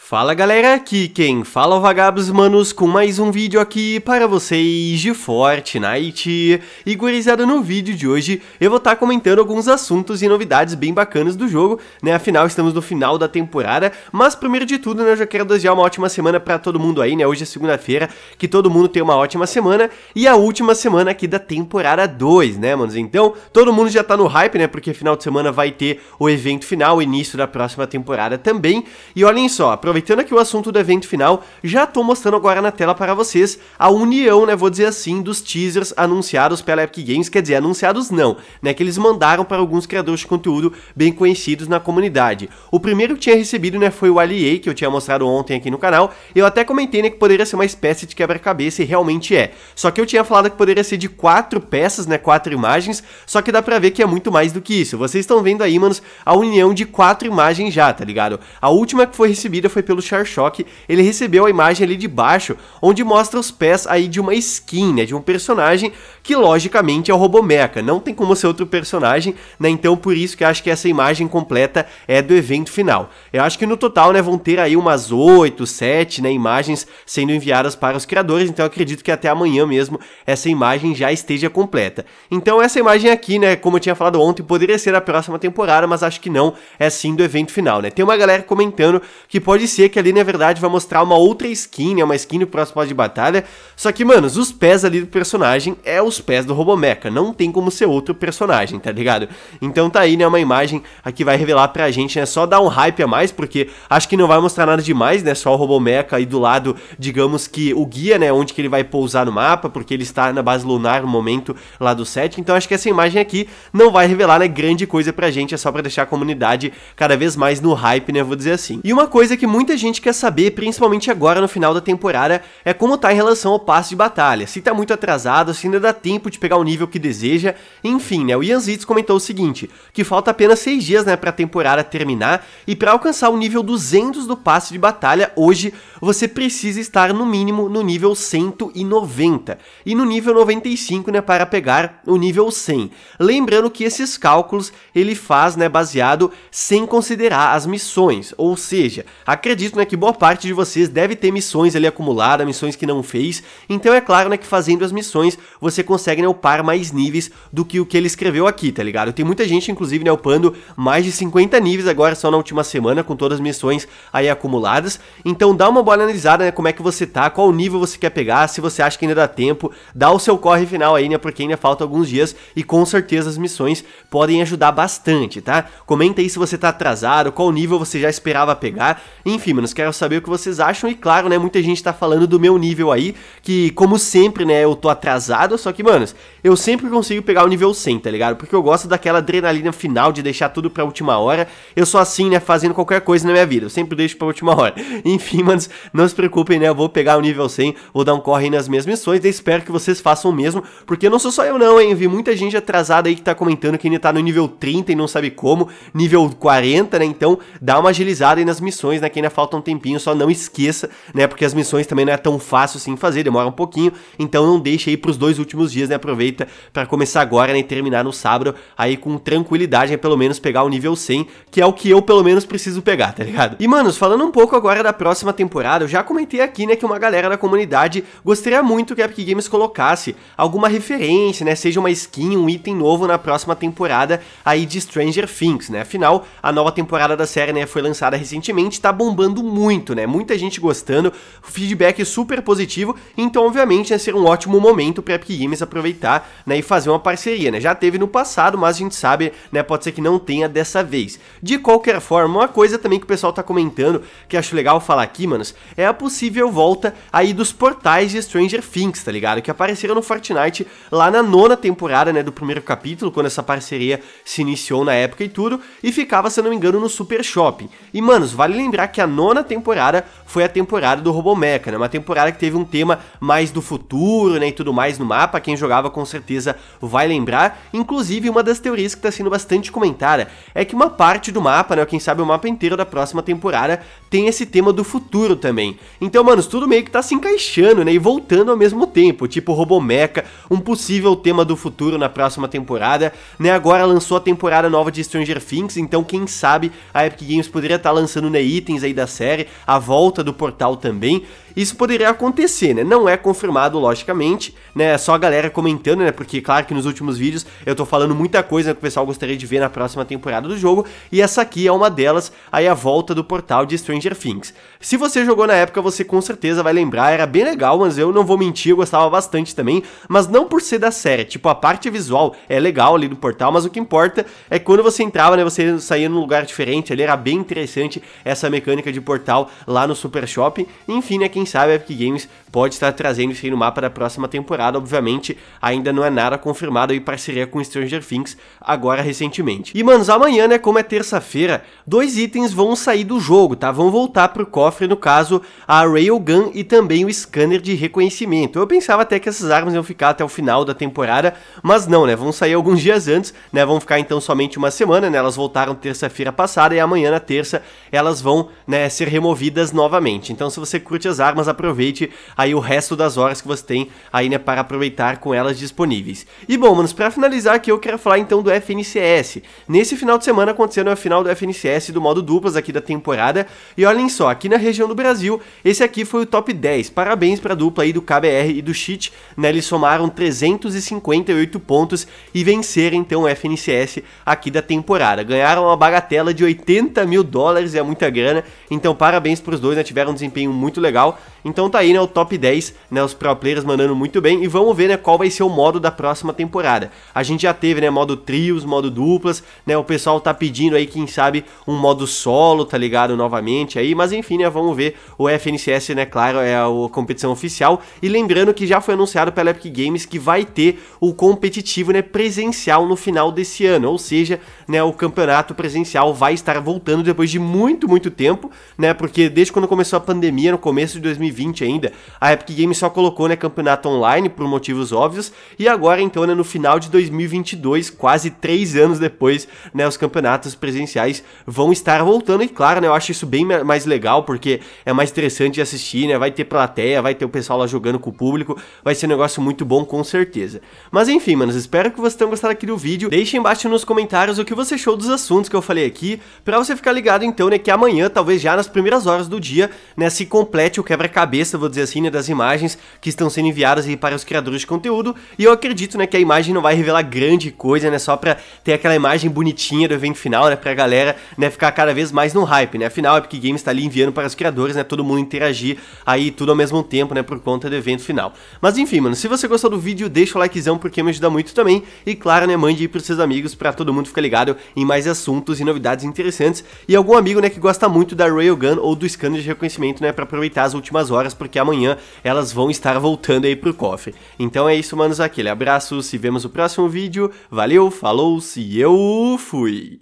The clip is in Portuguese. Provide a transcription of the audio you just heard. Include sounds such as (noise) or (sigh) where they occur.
Fala galera, aqui quem fala é o Vagabos Manos com mais um vídeo aqui para vocês de Fortnite. E gurizada, no vídeo de hoje eu vou estar tá comentando alguns assuntos e novidades bem bacanas do jogo, né? Afinal, estamos no final da temporada, mas primeiro de tudo, né, eu já quero desejar uma ótima semana para todo mundo aí, né? Hoje é segunda-feira, que todo mundo tem uma ótima semana e a última semana aqui da temporada 2, né, manos? Então, todo mundo já tá no hype, né? Porque final de semana vai ter o evento final, o início da próxima temporada também. E olhem só, aproveitando aqui o assunto do evento final, já estou mostrando agora na tela para vocês a união, né, vou dizer assim, dos teasers anunciados pela Epic Games, quer dizer, anunciados não, né, que eles mandaram para alguns criadores de conteúdo bem conhecidos na comunidade. O primeiro que tinha recebido, né, foi o Alien, que eu tinha mostrado ontem aqui no canal, eu até comentei, né, que poderia ser uma espécie de quebra-cabeça e realmente é. Só que eu tinha falado que poderia ser de quatro peças, né, quatro imagens, só que dá pra ver que é muito mais do que isso. Vocês estão vendo aí, manos, a união de quatro imagens já, tá ligado? A última que foi recebida foi pelo Sharshock, ele recebeu a imagem ali de baixo, onde mostra os pés aí de uma skin, né, de um personagem que logicamente é o Robomeca, não tem como ser outro personagem, né, então por isso que acho que essa imagem completa é do evento final. Eu acho que no total, né, vão ter aí umas 8, 7, né, imagens sendo enviadas para os criadores, então acredito que até amanhã mesmo essa imagem já esteja completa. Então essa imagem aqui, né, como eu tinha falado ontem, poderia ser a próxima temporada, mas acho que não, é sim do evento final, né. Tem uma galera comentando que pode pode ser que ali, na verdade, vai mostrar uma outra skin, né? Uma skin do próximo de batalha. Só que, manos, os pés ali do personagem é os pés do Robomeca. Não tem como ser outro personagem, tá ligado? Então tá aí, né? Uma imagem aqui vai revelar pra gente, né? Só dar um hype a mais, porque acho que não vai mostrar nada demais, né? Só o Robomeca aí do lado, digamos que o guia, né? Onde que ele vai pousar no mapa, porque ele está na base lunar no momento lá do set. Então acho que essa imagem aqui não vai revelar, né? Grande coisa pra gente. É só pra deixar a comunidade cada vez mais no hype, né? Vou dizer assim. E uma coisa que muita gente quer saber, principalmente agora no final da temporada, é como tá em relação ao passe de batalha, se tá muito atrasado, se ainda dá tempo de pegar o nível que deseja, enfim, né, o Ian Zitz comentou o seguinte, que falta apenas 6 dias, né, pra temporada terminar, e para alcançar o nível 200 do passe de batalha hoje, você precisa estar no mínimo no nível 190, e no nível 95, né, para pegar o nível 100. Lembrando que esses cálculos ele faz, né, baseado sem considerar as missões, ou seja, a Acredito né, que boa parte de vocês deve ter missões ali acumuladas, missões que não fez, então é claro né, que fazendo as missões você consegue né, upar mais níveis do que o que ele escreveu aqui, tá ligado? Tem muita gente, inclusive, né, upando mais de 50 níveis agora só na última semana, com todas as missões aí acumuladas, então dá uma boa analisada né, como é que você tá, qual nível você quer pegar, se você acha que ainda dá tempo, dá o seu corre final aí, né, porque ainda falta alguns dias e com certeza as missões podem ajudar bastante, tá? Comenta aí se você tá atrasado, qual nível você já esperava pegar, e enfim, manos, quero saber o que vocês acham. E claro, né, muita gente tá falando do meu nível aí, que como sempre, né, eu tô atrasado. Só que, manos, eu sempre consigo pegar o nível 100, tá ligado? Porque eu gosto daquela adrenalina final de deixar tudo pra última hora. Eu sou assim, né, fazendo qualquer coisa na minha vida. Eu sempre deixo pra última hora. (laughs) Enfim, manos, não se preocupem, né, eu vou pegar o nível 100, vou dar um corre aí nas minhas missões. E espero que vocês façam o mesmo, porque não sou só eu não, hein. Eu vi muita gente atrasada aí que tá comentando que ainda tá no nível 30 e não sabe como, nível 40, né. Então, dá uma agilizada aí nas missões, né, quem ainda falta um tempinho, só não esqueça, né? Porque as missões também não é tão fácil assim fazer, demora um pouquinho. Então não deixe aí pros dois últimos dias, né? Aproveita para começar agora né? e terminar no sábado aí com tranquilidade, né? Pelo menos pegar o nível 100, que é o que eu pelo menos preciso pegar, tá ligado? E, manos, falando um pouco agora da próxima temporada, eu já comentei aqui, né? Que uma galera da comunidade gostaria muito que a Epic Games colocasse alguma referência, né? Seja uma skin, um item novo na próxima temporada aí de Stranger Things, né? Afinal, a nova temporada da série, né? Foi lançada recentemente, tá bombando bombando muito, né? Muita gente gostando, feedback super positivo, então obviamente ia ser um ótimo momento para a Epic Games aproveitar, né, e fazer uma parceria, né? Já teve no passado, mas a gente sabe, né, pode ser que não tenha dessa vez. De qualquer forma, uma coisa também que o pessoal tá comentando, que acho legal falar aqui, manos, é a possível volta aí dos portais de Stranger Things, tá ligado? Que apareceram no Fortnite lá na nona temporada, né, do primeiro capítulo, quando essa parceria se iniciou na época e tudo, e ficava, se não me engano, no Super Shopping. E, manos, vale lembrar que que a nona temporada foi a temporada do Robomeca, né? Uma temporada que teve um tema mais do futuro, né, e tudo mais no mapa, quem jogava com certeza vai lembrar. Inclusive, uma das teorias que está sendo bastante comentada é que uma parte do mapa, né, quem sabe o mapa inteiro da próxima temporada, tem esse tema do futuro também. Então, mano, tudo meio que tá se encaixando, né, e voltando ao mesmo tempo, tipo Robomeca, um possível tema do futuro na próxima temporada, né, agora lançou a temporada nova de Stranger Things, então quem sabe a Epic Games poderia estar tá lançando, né, itens aí da série, a volta do portal também isso poderia acontecer, né? Não é confirmado, logicamente, né? É só a galera comentando, né? Porque, claro que nos últimos vídeos eu tô falando muita coisa que o pessoal gostaria de ver na próxima temporada do jogo, e essa aqui é uma delas, aí a volta do portal de Stranger Things. Se você jogou na época, você com certeza vai lembrar, era bem legal, mas eu não vou mentir, eu gostava bastante também, mas não por ser da série, tipo, a parte visual é legal ali do portal, mas o que importa é quando você entrava, né, você saía num lugar diferente, ali era bem interessante essa mecânica de portal lá no Super Shopping, enfim, né, quem quem sabe a Epic Games pode estar trazendo isso aí no mapa da próxima temporada. Obviamente, ainda não é nada confirmado e parceria com Stranger Things agora recentemente. E, manos, amanhã, né, como é terça-feira, dois itens vão sair do jogo, tá? Vão voltar pro cofre, no caso, a Railgun e também o scanner de reconhecimento. Eu pensava até que essas armas iam ficar até o final da temporada, mas não, né? Vão sair alguns dias antes, né? Vão ficar então somente uma semana, né? Elas voltaram terça-feira passada e amanhã, na terça, elas vão, né, ser removidas novamente. Então, se você curte as armas, usar, mas aproveite aí o resto das horas que você tem aí, né, para aproveitar com elas disponíveis. E bom, manos, para finalizar aqui eu quero falar então do FNCS. Nesse final de semana aconteceu né, a final do FNCS do modo duplas aqui da temporada, e olhem só, aqui na região do Brasil, esse aqui foi o top 10. Parabéns para a dupla aí do KBR e do Cheat, né, eles somaram 358 pontos e venceram então o FNCS aqui da temporada. Ganharam uma bagatela de 80 mil dólares, é muita grana, então parabéns para os dois, né, tiveram um desempenho muito legal. Então tá aí, né, o top 10, né, os pro players mandando muito bem e vamos ver, né, qual vai ser o modo da próxima temporada. A gente já teve, né, modo trios, modo duplas, né, o pessoal tá pedindo aí, quem sabe, um modo solo, tá ligado, novamente aí, mas enfim, né, vamos ver, o FNCS, né, claro, é a competição oficial e lembrando que já foi anunciado pela Epic Games que vai ter o competitivo, né, presencial no final desse ano, ou seja, né, o campeonato presencial vai estar voltando depois de muito, muito tempo, né, porque desde quando começou a pandemia, no começo de 2020 ainda, a Epic Games só colocou né, campeonato online por motivos óbvios, e agora então né, no final de 2022, quase três anos depois, né, os campeonatos presenciais vão estar voltando, e claro, né, eu acho isso bem mais legal, porque é mais interessante de assistir, né, vai ter plateia, vai ter o pessoal lá jogando com o público, vai ser um negócio muito bom com certeza. Mas enfim, manos, espero que vocês tenham gostado aqui do vídeo, deixem embaixo nos comentários o que você achou dos assuntos que eu falei aqui, pra você ficar ligado então, né, que amanhã, talvez já nas primeiras horas do dia, né, se complete o quebra quebra-cabeça, vou dizer assim, né, das imagens que estão sendo enviadas aí para os criadores de conteúdo. E eu acredito, né, que a imagem não vai revelar grande coisa, né, só para ter aquela imagem bonitinha do evento final, né, para a galera, né, ficar cada vez mais no hype, né. Afinal, a Epic Games está ali enviando para os criadores, né, todo mundo interagir aí tudo ao mesmo tempo, né, por conta do evento final. Mas enfim, mano, se você gostou do vídeo, deixa o likezão porque me ajuda muito também. E claro, né, mande aí pros seus amigos para todo mundo ficar ligado em mais assuntos e novidades interessantes. E algum amigo, né, que gosta muito da Railgun ou do scanner de reconhecimento, né, para aproveitar as últimas últimas horas, porque amanhã elas vão estar voltando aí pro cofre. Então é isso, manos, aquele abraço, se vemos no próximo vídeo, valeu, falou, se eu fui!